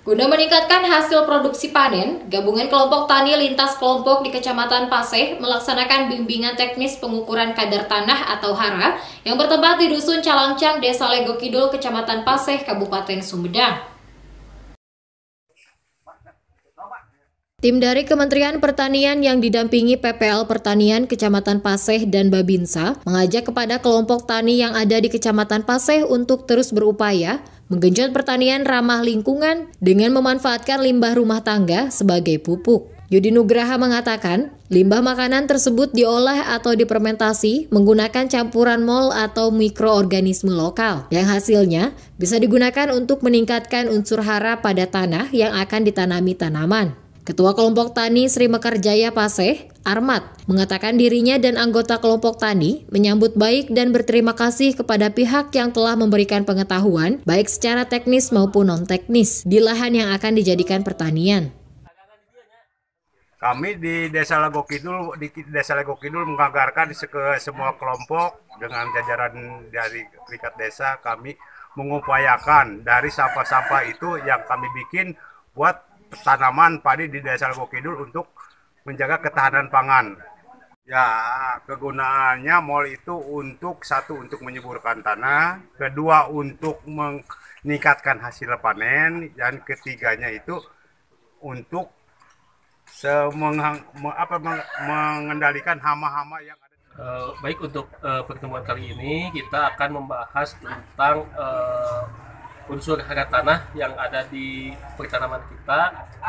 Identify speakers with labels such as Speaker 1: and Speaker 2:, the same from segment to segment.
Speaker 1: Guna meningkatkan hasil produksi panen, gabungan kelompok tani lintas kelompok di Kecamatan Paseh melaksanakan bimbingan teknis pengukuran kadar tanah atau HARA yang bertempat di Dusun Calangcang, Desa Lego Kidul, Kecamatan Paseh, Kabupaten Sumedang. Tim dari Kementerian Pertanian yang didampingi PPL Pertanian Kecamatan Paseh dan Babinsa mengajak kepada kelompok tani yang ada di Kecamatan Paseh untuk terus berupaya menggenjot pertanian ramah lingkungan dengan memanfaatkan limbah rumah tangga sebagai pupuk. Yudi Nugraha mengatakan, limbah makanan tersebut diolah atau dipermentasi menggunakan campuran mol atau mikroorganisme lokal yang hasilnya bisa digunakan untuk meningkatkan unsur hara pada tanah yang akan ditanami tanaman. Ketua Kelompok Tani Sri Mekarjaya Paseh Armat mengatakan dirinya dan anggota kelompok tani menyambut baik dan berterima kasih kepada pihak yang telah memberikan pengetahuan baik secara teknis maupun non-teknis di lahan yang akan dijadikan pertanian.
Speaker 2: Kami di Desa Legokidul, Kidul di Desa Lego Kidul menganggarkan ke semua kelompok dengan jajaran dari tingkat desa kami mengupayakan dari sampah-sampah itu yang kami bikin buat tanaman padi di Desa Legokidul Kidul untuk menjaga ketahanan pangan. Ya, kegunaannya mall itu untuk satu untuk menyuburkan tanah, kedua untuk meningkatkan hasil panen, dan ketiganya itu untuk apa, mengendalikan hama-hama yang Uh, baik untuk uh, pertemuan kali ini kita akan membahas
Speaker 3: tentang uh, unsur harga tanah yang ada di pertanaman kita.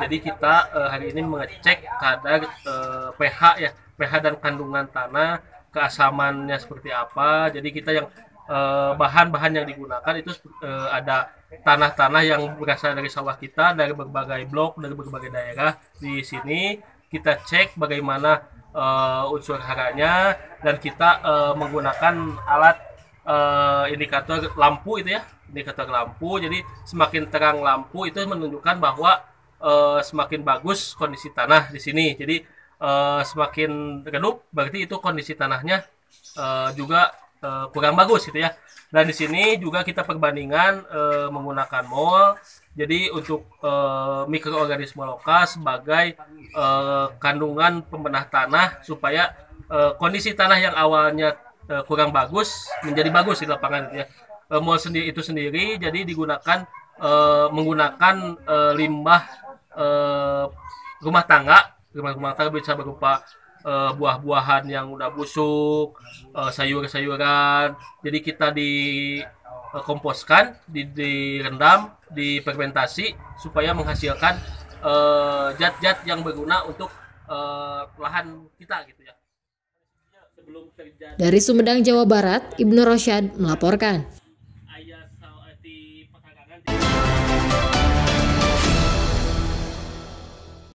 Speaker 3: Jadi kita uh, hari ini mengecek kadar uh, pH ya, pH dan kandungan tanah, keasamannya seperti apa. Jadi kita yang eh, bahan-bahan uh, yang digunakan itu ada tanah-tanah yang berasal dari sawah kita dari berbagai blok dari berbagai daerah di sini kita cek bagaimana unsur haranya dan kita menggunakan alat uh, indikator lampu itu ya indikator lampu jadi semakin terang lampu itu menunjukkan bahwa uh, semakin bagus kondisi tanah di sini jadi uh, semakin redup berarti itu kondisi tanahnya uh, juga uh, kurang bagus gitu ya dan di sini juga kita perbandingan uh, menggunakan mol jadi untuk uh, mikroorganisme lokal sebagai uh, kandungan pembenah tanah supaya uh, kondisi tanah yang awalnya uh, kurang bagus menjadi bagus di lapangan ya. Uh, mall sendiri itu sendiri jadi digunakan uh, menggunakan uh, limbah uh, rumah tangga rumah rumah tangga bisa berupa uh, buah-buahan yang udah busuk uh, sayur-sayuran jadi kita di uh, komposkan di direndam difermentasi supaya menghasilkan zat-zat uh, yang berguna untuk uh, lahan kita gitu ya
Speaker 1: dari Sumedang, Jawa Barat, Ibnu Rosyad melaporkan.